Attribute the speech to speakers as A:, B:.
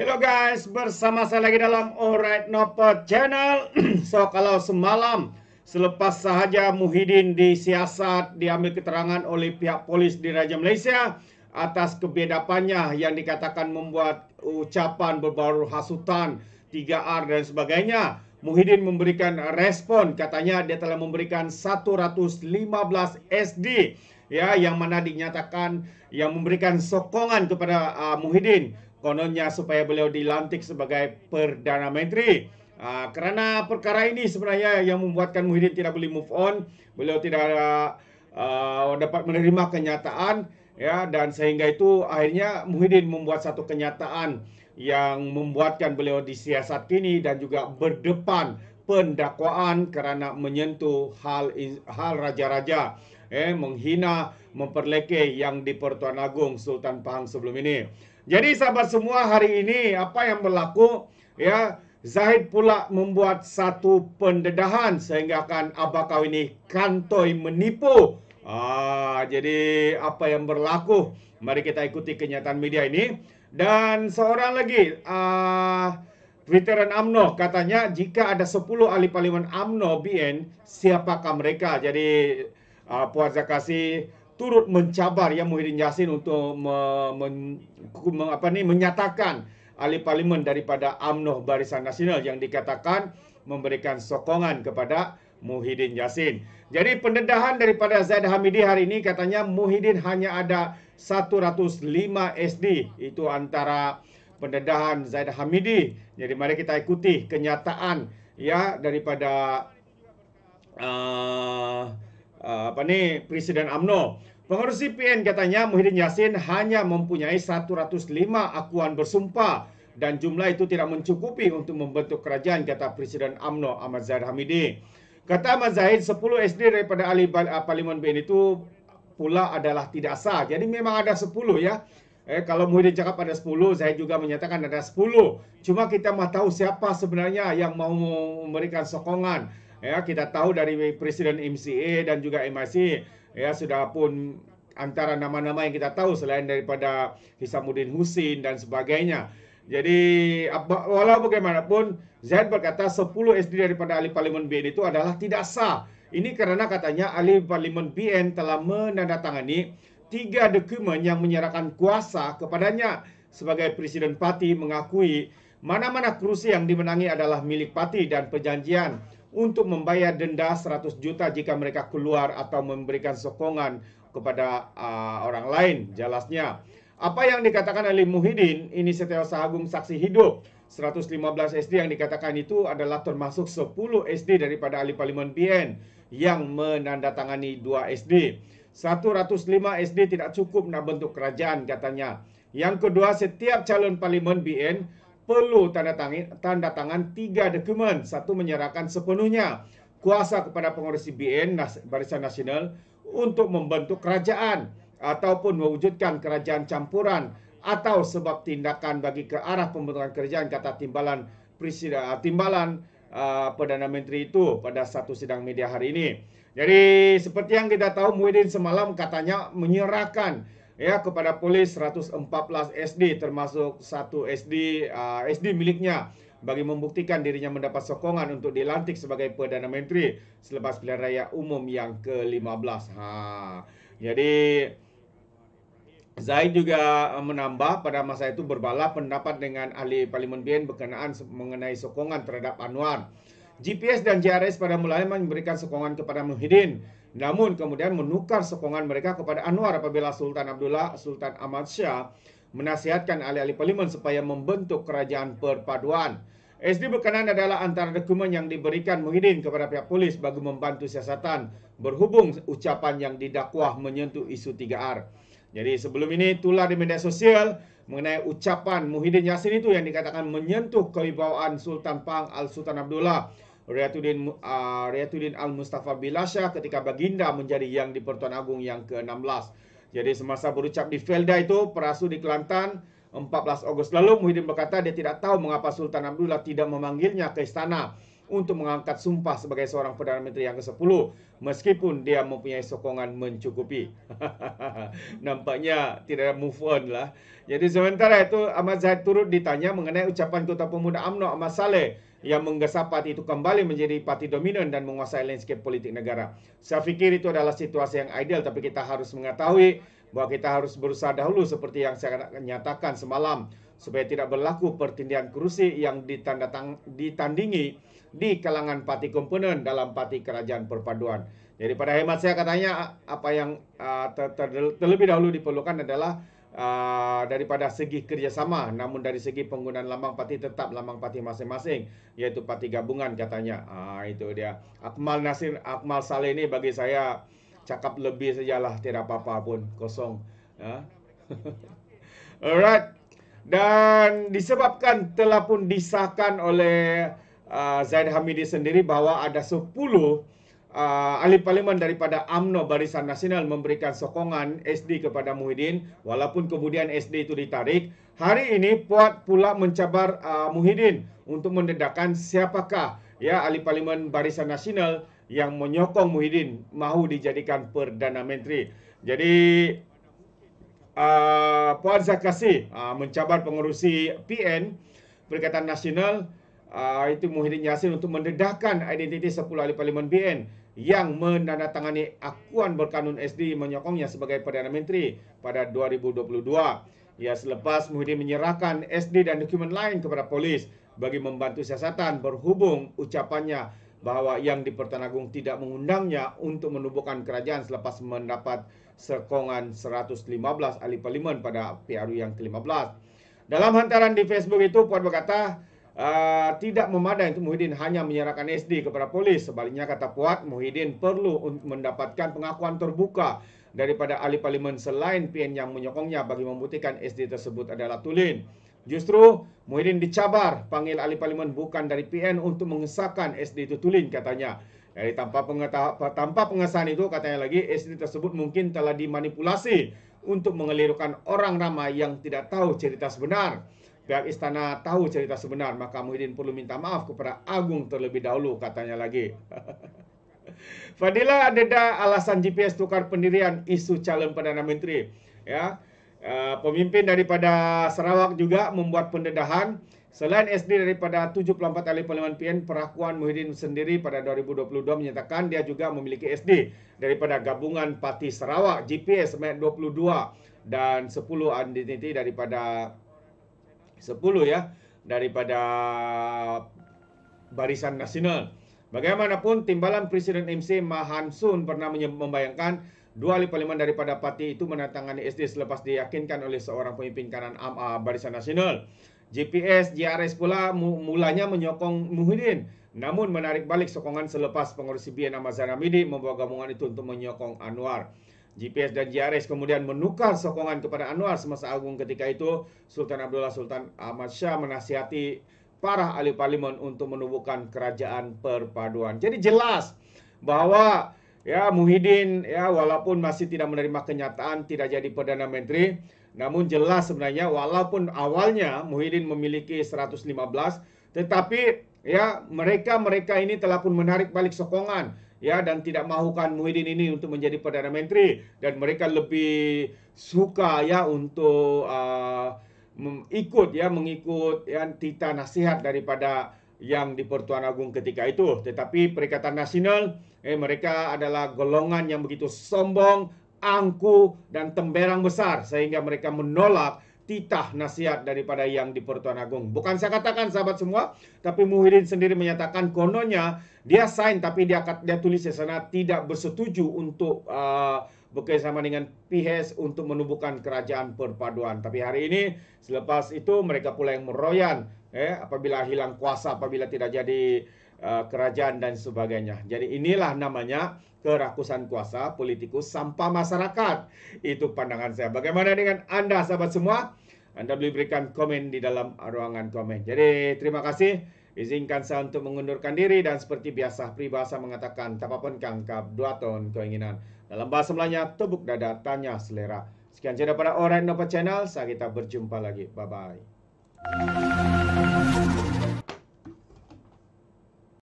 A: Hello guys, bersama saya lagi dalam Alright Nopo Channel. so kalau semalam selepas sahaja Muhyiddin disiasat, diambil keterangan oleh pihak polis di Raja Malaysia atas kebiadapannya yang dikatakan membuat ucapan berbaru hasutan 3R dan sebagainya. Muhyiddin memberikan respon katanya dia telah memberikan 115 SD ya yang mana dinyatakan yang memberikan sokongan kepada uh, Muhyiddin kononnya supaya beliau dilantik sebagai Perdana Menteri. Uh, kerana perkara ini sebenarnya yang membuatkan Muhyiddin tidak boleh move on, beliau tidak uh, dapat menerima kenyataan ya dan sehingga itu akhirnya Muhyiddin membuat satu kenyataan yang membuatkan beliau disiasat kini dan juga berdepan pendakwaan kerana menyentuh hal hal raja-raja eh menghina memperlekeh yang di Pertuan Agung Sultan Pahang sebelum ini. Jadi sahabat semua hari ini apa yang berlaku ya Zahid pula membuat satu pendedahan sehingga kan abah kau ini kantoi menipu. Ah jadi apa yang berlaku? Mari kita ikuti kenyataan media ini dan seorang lagi ah veteran AMNO katanya jika ada 10 ahli parlimen AMNO BN siapakah mereka? Jadi ah, puas kasih turut mencabar yang Muhyiddin Yassin untuk me, men, me, apa ni, menyatakan ahli parlimen daripada UMNO Barisan Nasional yang dikatakan memberikan sokongan kepada Muhyiddin Yassin. Jadi pendedahan daripada Zaid Hamidi hari ini katanya Muhyiddin hanya ada 105 SD itu antara pendedahan Zaid Hamidi. Jadi mari kita ikuti kenyataan ya daripada uh, Ah, apa ni Presiden AMNO. Pengerusi PN katanya Muhyiddin Yassin hanya mempunyai 105 akuan bersumpah dan jumlah itu tidak mencukupi untuk membentuk kerajaan kata Presiden AMNO Ahmad Zahid Hamidi. Kata Ahmad Zahid 10 SD daripada ahli ah, parlimen BN itu pula adalah tidak sah. Jadi memang ada 10 ya. Eh, kalau Muhyiddin cakap ada 10, Zahid juga menyatakan ada 10. Cuma kita mahu tahu siapa sebenarnya yang mau memberikan sokongan ya kita tahu dari presiden MCA dan juga MIC ya sudah pun antara nama-nama yang kita tahu selain daripada Hisamuddin Husin dan sebagainya. Jadi walau bagaimanapun Zaid berkata 10 SD daripada ahli parlimen BN itu adalah tidak sah. Ini kerana katanya ahli parlimen BN telah menandatangani tiga dokumen yang menyerahkan kuasa kepadanya sebagai presiden parti mengakui mana-mana kerusi yang dimenangi adalah milik parti dan perjanjian untuk membayar denda 100 juta jika mereka keluar atau memberikan sokongan kepada uh, orang lain jelasnya apa yang dikatakan Ali Muhyiddin ini setiausaha agung saksi hidup 115 SD yang dikatakan itu adalah termasuk 10 SD daripada ahli parlimen BN yang menandatangani 2 SD 105 SD tidak cukup nak bentuk kerajaan katanya yang kedua setiap calon parlimen BN perlu tanda tangan, tanda tangan tiga dokumen. Satu menyerahkan sepenuhnya kuasa kepada pengurusi BN Barisan Nasional untuk membentuk kerajaan ataupun mewujudkan kerajaan campuran atau sebab tindakan bagi ke arah pembentukan kerajaan kata timbalan presiden ah, timbalan uh, perdana menteri itu pada satu sidang media hari ini. Jadi seperti yang kita tahu Muhyiddin semalam katanya menyerahkan ya kepada polis 114 SD termasuk satu SD uh, SD miliknya bagi membuktikan dirinya mendapat sokongan untuk dilantik sebagai perdana menteri selepas pilihan raya umum yang ke-15. Ha. Jadi Zaid juga menambah pada masa itu berbalah pendapat dengan ahli parlimen BN berkenaan mengenai sokongan terhadap Anwar. GPS dan JRS pada mulanya memberikan sokongan kepada Muhyiddin. Namun kemudian menukar sokongan mereka kepada Anwar apabila Sultan Abdullah Sultan Ahmad Shah menasihatkan ahli-ahli parlimen supaya membentuk kerajaan perpaduan. SD berkenan adalah antara dokumen yang diberikan Muhyiddin kepada pihak polis bagi membantu siasatan berhubung ucapan yang didakwah menyentuh isu 3R. Jadi sebelum ini tular di media sosial mengenai ucapan Muhyiddin Yassin itu yang dikatakan menyentuh kewibawaan Sultan Pang Al-Sultan Abdullah. Riyatuddin uh, ah, Al-Mustafa bilasha ketika baginda menjadi yang di Pertuan Agung yang ke-16. Jadi semasa berucap di Felda itu, perasu di Kelantan, 14 Ogos lalu, Muhyiddin berkata dia tidak tahu mengapa Sultan Abdullah tidak memanggilnya ke istana untuk mengangkat sumpah sebagai seorang Perdana Menteri yang ke-10 meskipun dia mempunyai sokongan mencukupi. Nampaknya tidak ada move on lah. Jadi sementara itu Ahmad Zahid turut ditanya mengenai ucapan Ketua Pemuda UMNO Ahmad Saleh yang menggesa parti itu kembali menjadi parti dominan dan menguasai landscape politik negara. Saya fikir itu adalah situasi yang ideal tapi kita harus mengetahui bahawa kita harus berusaha dahulu seperti yang saya nyatakan semalam supaya tidak berlaku pertindihan kerusi yang ditandingi di kalangan parti komponen dalam parti kerajaan perpaduan. Jadi pada hemat saya katanya apa yang ter, ter, terlebih dahulu diperlukan adalah uh, daripada segi kerjasama, namun dari segi penggunaan lambang parti tetap lambang parti masing-masing, yaitu parti gabungan katanya. Uh, itu dia. Akmal Nasir, Akmal Saleh ini bagi saya cakap lebih sajalah tidak apa-apa pun kosong. Uh. Alright dan disebabkan telah pun disahkan oleh uh, Zain Hamidi sendiri bahawa ada 10 uh, ahli parlimen daripada AMNO Barisan Nasional memberikan sokongan SD kepada Muhyiddin walaupun kemudian SD itu ditarik hari ini Puat pula mencabar uh, Muhyiddin untuk mendedahkan siapakah ya ahli parlimen Barisan Nasional yang menyokong Muhyiddin mahu dijadikan Perdana Menteri jadi Ah, Puan Zakasi uh, mencabar pengurusi PN Perikatan Nasional uh, itu Muhyiddin Yassin untuk mendedahkan identiti 10 ahli parlimen BN yang menandatangani akuan berkanun SD menyokongnya sebagai Perdana Menteri pada 2022. Ia selepas Muhyiddin menyerahkan SD dan dokumen lain kepada polis bagi membantu siasatan berhubung ucapannya bahawa yang di Pertan Agong tidak mengundangnya untuk menubuhkan kerajaan selepas mendapat sokongan 115 ahli parlimen pada PRU yang ke-15. Dalam hantaran di Facebook itu, Puan berkata, Uh, tidak memadai untuk Muhyiddin hanya menyerahkan SD kepada polis. Sebaliknya kata Puat, Muhyiddin perlu mendapatkan pengakuan terbuka daripada ahli parlimen selain PN yang menyokongnya bagi membuktikan SD tersebut adalah tulen. Justru Muhyiddin dicabar panggil ahli parlimen bukan dari PN untuk mengesahkan SD itu tulen katanya. Dari tanpa, pengetahuan, tanpa pengesahan itu katanya lagi SD tersebut mungkin telah dimanipulasi untuk mengelirukan orang ramai yang tidak tahu cerita sebenar. Pihak istana tahu cerita sebenar maka Muhyiddin perlu minta maaf kepada Agung terlebih dahulu katanya lagi. Fadila ada alasan GPS tukar pendirian isu calon Perdana Menteri. Ya, Ah, pemimpin daripada Sarawak juga membuat pendedahan Selain SD daripada 74 ahli parlimen PN, perakuan Muhyiddin sendiri pada 2022 menyatakan dia juga memiliki SD daripada gabungan Parti Sarawak, GPS, 22 dan 10 identiti daripada 10 ya daripada Barisan Nasional. Bagaimanapun, timbalan Presiden MC Mahansun pernah membayangkan Dua ahli parlimen daripada parti itu menandatangani SD selepas diyakinkan oleh seorang pemimpin kanan AMA ah, Barisan Nasional. GPS GRS pula mulanya menyokong Muhyiddin namun menarik balik sokongan selepas pengurusi BN Ahmad Zain Hamidi membawa gabungan itu untuk menyokong Anwar. GPS dan GRS kemudian menukar sokongan kepada Anwar semasa agung ketika itu Sultan Abdullah Sultan Ahmad Shah menasihati para ahli parlimen untuk menubuhkan kerajaan perpaduan. Jadi jelas bahwa Ya, Muhyiddin ya walaupun masih tidak menerima kenyataan tidak jadi perdana menteri, namun jelas sebenarnya walaupun awalnya Muhyiddin memiliki 115 tetapi ya mereka-mereka ini telah pun menarik balik sokongan ya dan tidak mahukan Muhyiddin ini untuk menjadi perdana menteri dan mereka lebih suka ya untuk uh, ah, ikut ya mengikut ya tita nasihat daripada yang di Pertuan Agung ketika itu. Tetapi Perikatan Nasional, eh, mereka adalah golongan yang begitu sombong, angku dan temberang besar sehingga mereka menolak titah nasihat daripada yang di Pertuan Agung. Bukan saya katakan sahabat semua, tapi Muhyiddin sendiri menyatakan kononya dia sign tapi dia dia tulis di sana tidak bersetuju untuk uh, bekerjasama dengan PHS untuk menubuhkan kerajaan perpaduan. Tapi hari ini selepas itu mereka pula yang meroyan eh, apabila hilang kuasa, apabila tidak jadi uh, kerajaan dan sebagainya. Jadi inilah namanya kerakusan kuasa politikus sampah masyarakat. Itu pandangan saya. Bagaimana dengan anda sahabat semua? Anda boleh berikan komen di dalam ruangan komen. Jadi terima kasih. Izinkan saya untuk mengundurkan diri dan seperti biasa peribahasa mengatakan tak apa kangkap dua tahun keinginan. Dalam bahasa Melayu, tubuk dada tanya selera. Sekian saja daripada Orang Nova Channel. Saya kita berjumpa lagi. Bye-bye.